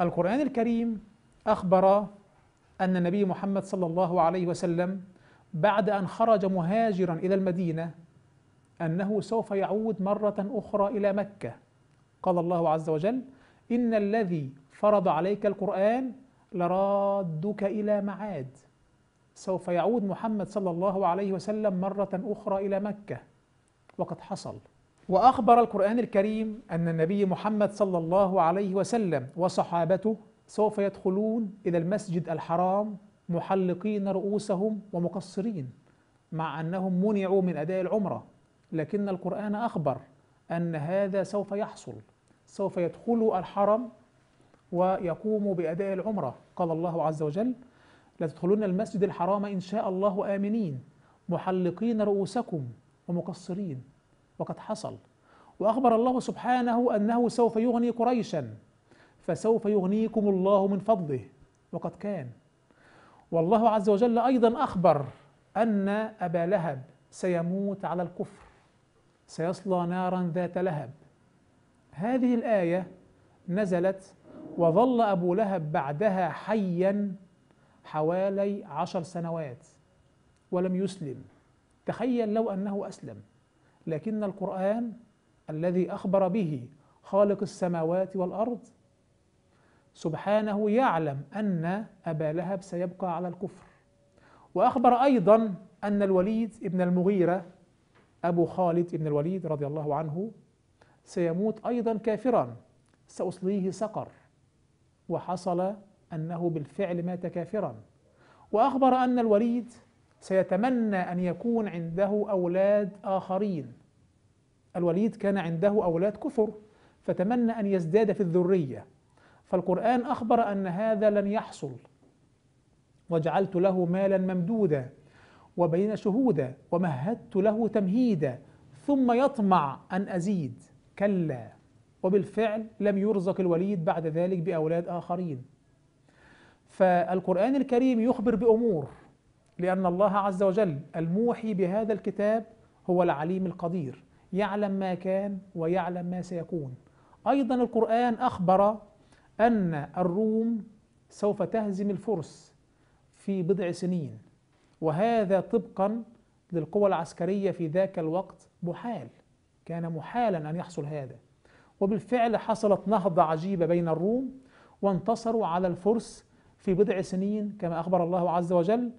القرآن الكريم أخبر أن النبي محمد صلى الله عليه وسلم بعد أن خرج مهاجرا إلى المدينة أنه سوف يعود مرة أخرى إلى مكة قال الله عز وجل إن الذي فرض عليك القرآن لرادك إلى معاد سوف يعود محمد صلى الله عليه وسلم مرة أخرى إلى مكة وقد حصل وأخبر القرآن الكريم أن النبي محمد صلى الله عليه وسلم وصحابته سوف يدخلون إلى المسجد الحرام محلقين رؤوسهم ومقصرين مع أنهم منعوا من أداء العمرة لكن القرآن أخبر أن هذا سوف يحصل سوف يدخلوا الحرم ويقوموا بأداء العمرة قال الله عز وجل لتدخلون المسجد الحرام إن شاء الله آمنين محلقين رؤوسكم ومقصرين وقد حصل وأخبر الله سبحانه أنه سوف يغني قريشا فسوف يغنيكم الله من فضله وقد كان والله عز وجل أيضا أخبر أن أبا لهب سيموت على الكفر سيصلى نارا ذات لهب هذه الآية نزلت وظل أبو لهب بعدها حيا حوالي عشر سنوات ولم يسلم تخيل لو أنه أسلم لكن القرآن الذي اخبر به خالق السماوات والارض سبحانه يعلم ان ابا لهب سيبقى على الكفر واخبر ايضا ان الوليد ابن المغيره ابو خالد ابن الوليد رضي الله عنه سيموت ايضا كافرا ساصليه سقر وحصل انه بالفعل مات كافرا واخبر ان الوليد سيتمنى ان يكون عنده اولاد اخرين الوليد كان عنده أولاد كثر فتمنى أن يزداد في الذرية فالقرآن أخبر أن هذا لن يحصل وجعلت له مالا ممدودا وبين شهودا ومهدت له تمهيدا ثم يطمع أن أزيد كلا وبالفعل لم يرزق الوليد بعد ذلك بأولاد آخرين فالقرآن الكريم يخبر بأمور لأن الله عز وجل الموحي بهذا الكتاب هو العليم القدير يعلم ما كان ويعلم ما سيكون أيضا القرآن أخبر أن الروم سوف تهزم الفرس في بضع سنين وهذا طبقا للقوى العسكرية في ذاك الوقت محال كان محالا أن يحصل هذا وبالفعل حصلت نهضة عجيبة بين الروم وانتصروا على الفرس في بضع سنين كما أخبر الله عز وجل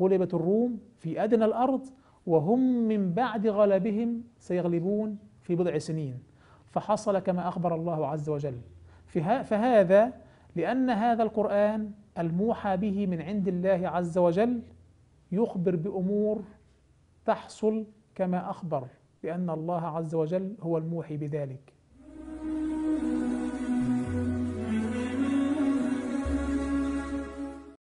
غلبت الروم في أدنى الأرض وهم من بعد غلبهم سيغلبون في بضع سنين فحصل كما أخبر الله عز وجل فهذا لأن هذا القرآن الموحى به من عند الله عز وجل يخبر بأمور تحصل كما أخبر لأن الله عز وجل هو الموحي بذلك